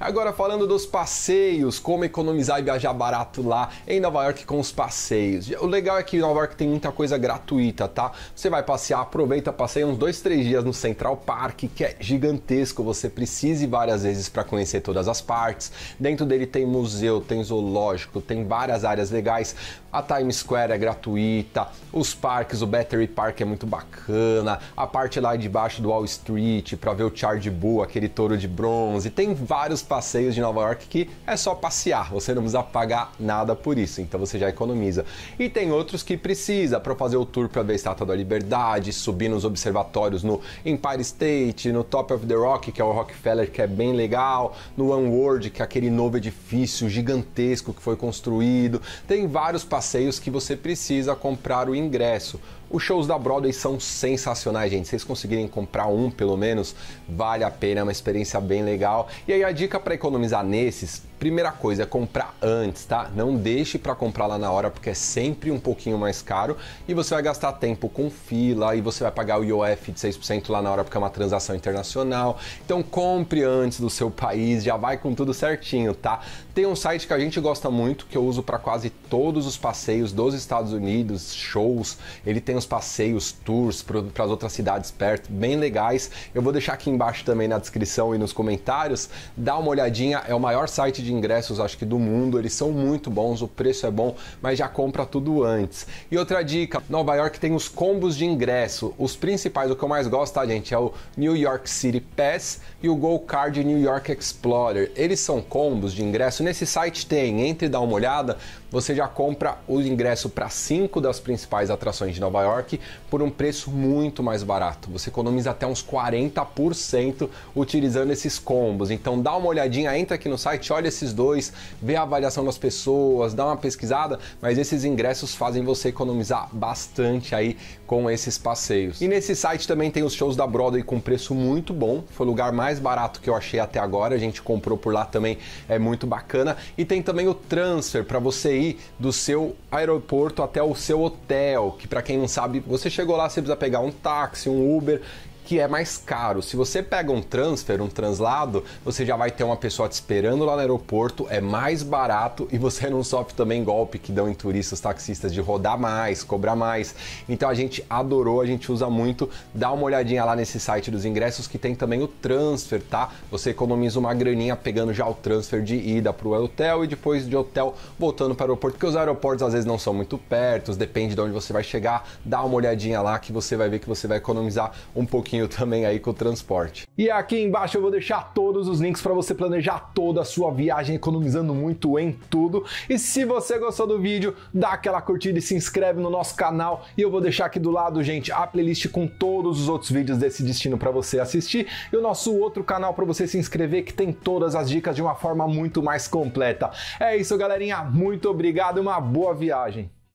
Agora falando dos passeios, como economizar e viajar barato lá em Nova York com os passeios. O legal é que Nova York tem muita coisa gratuita, tá? Você vai passear, aproveita, passeia uns dois, três dias no Central Park, que é gigantesco, você precisa ir várias vezes para conhecer todas as partes. Dentro dele tem museu, tem zoológico, tem várias áreas legais. A Times Square é gratuita, os parques, o Battery Park é muito bacana, a parte lá de baixo do Wall Street para ver o Charge Bull, aquele touro de bronze. Tem vários passeios de Nova York que é só passear, você não precisa pagar nada por isso, então você já economiza. E tem outros que precisa para fazer o tour para ver a Estátua da Liberdade, subir nos observatórios no Empire State, no Top of the Rock, que é o Rockefeller, que é bem legal, no One World, que é aquele novo edifício gigantesco que foi construído. Tem vários passeios que você precisa comprar o ingresso. Os shows da Broadway são sensacionais, gente. Se vocês conseguirem comprar um, pelo menos, vale a pena, é uma experiência bem legal. E aí a dica para economizar nesses Primeira coisa é comprar antes, tá? Não deixe para comprar lá na hora porque é sempre um pouquinho mais caro e você vai gastar tempo com fila e você vai pagar o IOF de 6% lá na hora porque é uma transação internacional. Então compre antes do seu país, já vai com tudo certinho, tá? Tem um site que a gente gosta muito, que eu uso para quase todos os passeios dos Estados Unidos, shows. Ele tem os passeios, tours para as outras cidades perto, bem legais. Eu vou deixar aqui embaixo também na descrição e nos comentários. Dá uma olhadinha, é o maior site de de ingressos, acho que do mundo. Eles são muito bons, o preço é bom, mas já compra tudo antes. E outra dica: Nova York tem os combos de ingresso. Os principais, o que eu mais gosto, tá, gente, é o New York City Pass e o Go Card New York Explorer. Eles são combos de ingresso. Nesse site tem, entre e dá uma olhada, você já compra o ingresso para cinco das principais atrações de Nova York por um preço muito mais barato. Você economiza até uns 40% utilizando esses combos. Então dá uma olhadinha, entra aqui no site, olha esse esses dois, ver a avaliação das pessoas, dar uma pesquisada, mas esses ingressos fazem você economizar bastante aí com esses passeios. E nesse site também tem os shows da Broadway com preço muito bom, foi o lugar mais barato que eu achei até agora, a gente comprou por lá também, é muito bacana. E tem também o transfer para você ir do seu aeroporto até o seu hotel, que para quem não sabe, você chegou lá, você precisa pegar um táxi, um Uber que é mais caro. Se você pega um transfer, um translado, você já vai ter uma pessoa te esperando lá no aeroporto, é mais barato e você não sofre também golpe que dão em turistas taxistas de rodar mais, cobrar mais. Então a gente adorou, a gente usa muito. Dá uma olhadinha lá nesse site dos ingressos que tem também o transfer, tá? Você economiza uma graninha pegando já o transfer de ida para o hotel e depois de hotel voltando para o aeroporto, porque os aeroportos às vezes não são muito perto, depende de onde você vai chegar. Dá uma olhadinha lá que você vai ver que você vai economizar um pouquinho pouquinho também aí com o transporte. E aqui embaixo eu vou deixar todos os links para você planejar toda a sua viagem economizando muito em tudo. E se você gostou do vídeo, dá aquela curtida e se inscreve no nosso canal. E eu vou deixar aqui do lado, gente, a playlist com todos os outros vídeos desse destino para você assistir e o nosso outro canal para você se inscrever que tem todas as dicas de uma forma muito mais completa. É isso, galerinha. Muito obrigado e uma boa viagem.